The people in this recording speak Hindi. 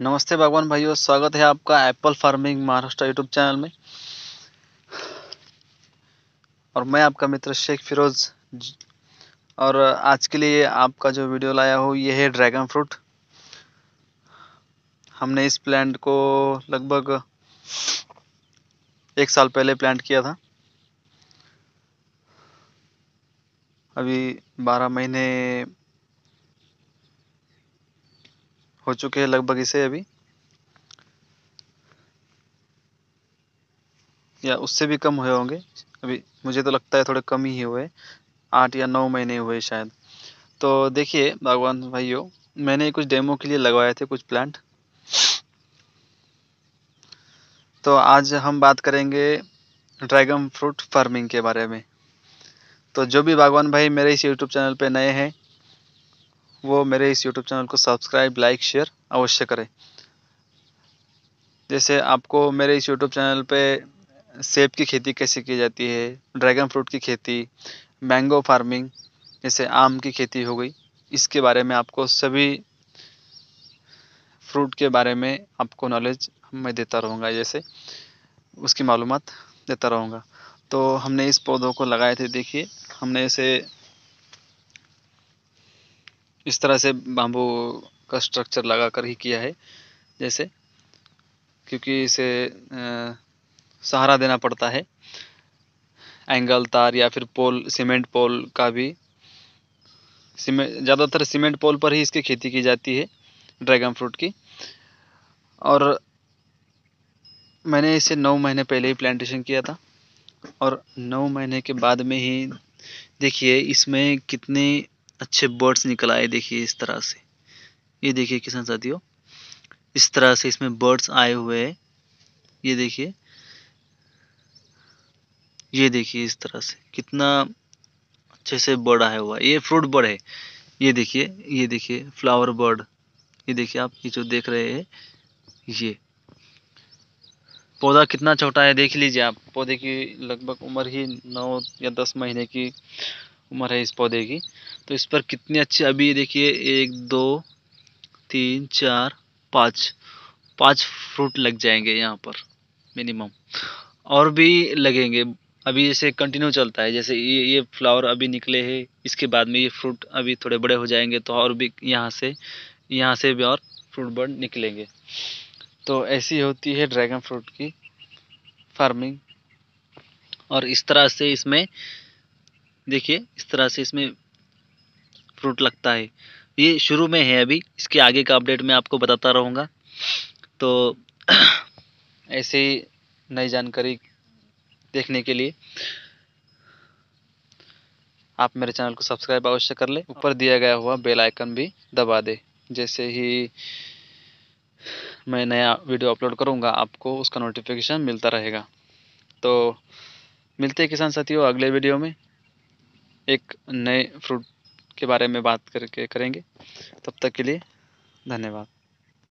नमस्ते भगवान भाइयों स्वागत है आपका Apple Farming Maharashtra YouTube channel में और मैं आपका मित्र शेख फिरोज और आज के लिए आपका जो वीडियो लाया हो ये है ड्रैगन फ्रूट हमने इस प्लांट को लगभग एक साल पहले प्लांट किया था अभी बारह महीने हो चुके हैं लगभग इसे अभी या उससे भी कम हुए होंगे अभी मुझे तो लगता है थोड़े कम ही हुए आठ या नौ महीने हुए शायद तो देखिए भगवान भाइयों मैंने कुछ डेमो के लिए लगवाए थे कुछ प्लांट तो आज हम बात करेंगे ड्रैगन फ्रूट फार्मिंग के बारे में तो जो भी बागवान भाई मेरे इस यूट्यूब चैनल पे नए हैं वो मेरे इस यूट्यूब चैनल को सब्सक्राइब लाइक शेयर अवश्य करें जैसे आपको मेरे इस यूट्यूब चैनल पे सेब की खेती कैसे की जाती है ड्रैगन फ्रूट की खेती मैंगो फार्मिंग जैसे आम की खेती हो गई इसके बारे में आपको सभी फ्रूट के बारे में आपको नॉलेज मैं देता रहूँगा जैसे उसकी मालूम देता रहूँगा तो हमने इस पौधों को लगाए थे देखिए हमने इसे इस तरह से बाम्बू का स्ट्रक्चर लगा कर ही किया है जैसे क्योंकि इसे सहारा देना पड़ता है एंगल तार या फिर पोल सीमेंट पोल का भी ज़्यादातर सीमेंट पोल पर ही इसकी खेती की जाती है ड्रैगन फ्रूट की और मैंने इसे नौ महीने पहले ही प्लांटेशन किया था और नौ महीने के बाद में ही देखिए इसमें कितने अच्छे बर्ड्स निकल आए देखिए इस तरह से ये देखिए किसान साथियों इस तरह से इसमें बर्ड्स आए हुए हैं ये देखिए ये देखिए इस तरह से कितना अच्छे से बर्ड आया हुआ है ये फ्रूट बर्ड है ये देखिए ये देखिए फ्लावर बर्ड ये देखिए आप ये जो देख रहे हैं ये पौधा कितना छोटा है देख लीजिए आप पौधे की लगभग उम्र ही नौ या दस महीने की उम्र है इस पौधे की तो इस पर कितने अच्छे अभी देखिए एक दो तीन चार पाँच पाँच फ्रूट लग जाएंगे यहाँ पर मिनिमम और भी लगेंगे अभी जैसे कंटिन्यू चलता है जैसे ये ये फ्लावर अभी निकले हैं इसके बाद में ये फ्रूट अभी थोड़े बड़े हो जाएंगे तो और भी यहाँ से यहाँ से भी और फ्रूट बर्ड निकलेंगे तो ऐसी होती है ड्रैगन फ्रूट की फार्मिंग और इस तरह से इसमें देखिए इस तरह से इसमें फ्रूट लगता है ये शुरू में है अभी इसके आगे का अपडेट मैं आपको बताता रहूँगा तो ऐसे नई जानकारी देखने के लिए आप मेरे चैनल को सब्सक्राइब अवश्य कर ले ऊपर दिया गया हुआ बेल आइकन भी दबा दे जैसे ही मैं नया वीडियो अपलोड करूंगा आपको उसका नोटिफिकेशन मिलता रहेगा तो मिलते हैं किसान साथियों अगले वीडियो में एक नए फ्रूट के बारे में बात करके करेंगे तब तक के लिए धन्यवाद